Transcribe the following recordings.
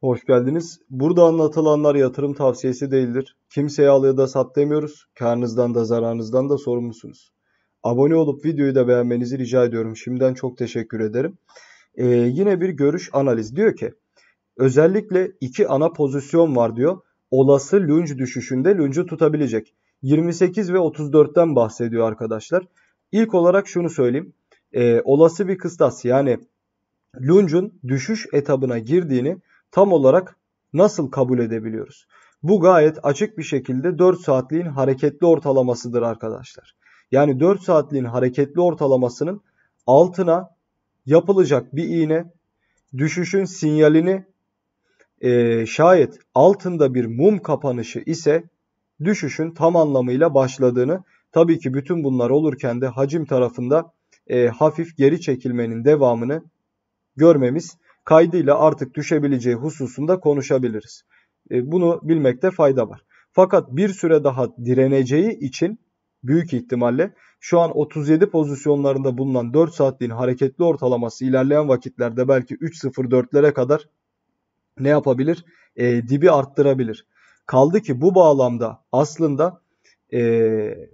Hoş geldiniz. Burada anlatılanlar yatırım tavsiyesi değildir. Kimseye al ya da sat demiyoruz. Karnınızdan da zararınızdan da sorumlusunuz. Abone olup videoyu da beğenmenizi rica ediyorum. Şimdiden çok teşekkür ederim. Ee, yine bir görüş analiz. Diyor ki özellikle iki ana pozisyon var diyor. Olası lunge düşüşünde lunge'u tutabilecek. 28 ve 34'ten bahsediyor arkadaşlar. İlk olarak şunu söyleyeyim. Ee, olası bir kıstas yani lunge'un düşüş etabına girdiğini tam olarak nasıl kabul edebiliyoruz? Bu gayet açık bir şekilde 4 saatliğin hareketli ortalamasıdır arkadaşlar. Yani 4 saatliğin hareketli ortalamasının altına yapılacak bir iğne düşüşün sinyalini e, şayet altında bir mum kapanışı ise düşüşün tam anlamıyla başladığını tabii ki bütün bunlar olurken de hacim tarafında e, hafif geri çekilmenin devamını görmemiz kaydıyla artık düşebileceği hususunda konuşabiliriz. E, bunu bilmekte fayda var. Fakat bir süre daha direneceği için büyük ihtimalle şu an 37 pozisyonlarında bulunan 4 saatliğin hareketli ortalaması ilerleyen vakitlerde belki 3.04'lere kadar ne yapabilir? E, dibi arttırabilir. Kaldı ki bu bağlamda aslında e,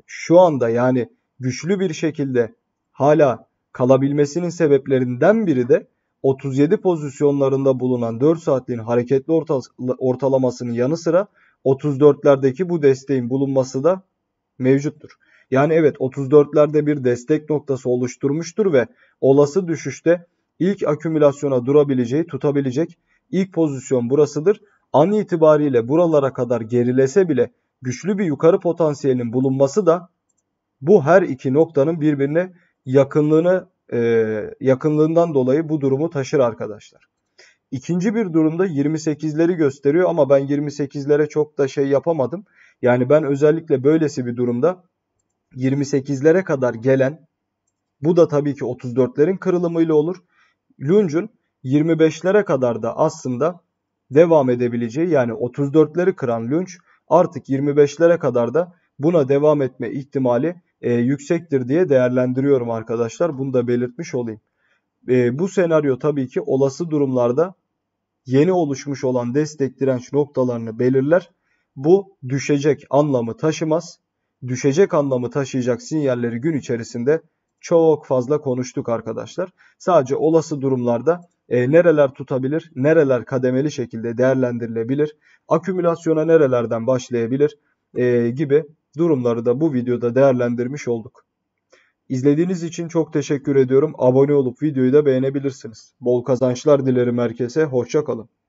şu anda yani güçlü bir şekilde hala kalabilmesinin sebeplerinden biri de 37 pozisyonlarında bulunan 4 saatliğin hareketli ortalamasının yanı sıra 34'lerdeki bu desteğin bulunması da mevcuttur. Yani evet 34'lerde bir destek noktası oluşturmuştur ve olası düşüşte ilk akümülasyona durabileceği, tutabilecek ilk pozisyon burasıdır. An itibariyle buralara kadar gerilese bile güçlü bir yukarı potansiyelin bulunması da bu her iki noktanın birbirine yakınlığını e, yakınlığından dolayı bu durumu taşır arkadaşlar. İkinci bir durumda 28'leri gösteriyor ama ben 28'lere çok da şey yapamadım. Yani ben özellikle böylesi bir durumda 28'lere kadar gelen bu da tabii ki 34'lerin kırılımıyla olur. Lunge'un 25'lere kadar da aslında devam edebileceği yani 34'leri kıran Lunge artık 25'lere kadar da buna devam etme ihtimali e, yüksektir diye değerlendiriyorum arkadaşlar. Bunu da belirtmiş olayım. E, bu senaryo tabii ki olası durumlarda yeni oluşmuş olan destek direnç noktalarını belirler. Bu düşecek anlamı taşımaz. Düşecek anlamı taşıyacak sinyalleri gün içerisinde çok fazla konuştuk arkadaşlar. Sadece olası durumlarda e, nereler tutabilir, nereler kademeli şekilde değerlendirilebilir, akümülasyona nerelerden başlayabilir e, gibi durumları da bu videoda değerlendirmiş olduk. İzlediğiniz için çok teşekkür ediyorum. Abone olup videoyu da beğenebilirsiniz. Bol kazançlar dilerim herkese. Hoşçakalın.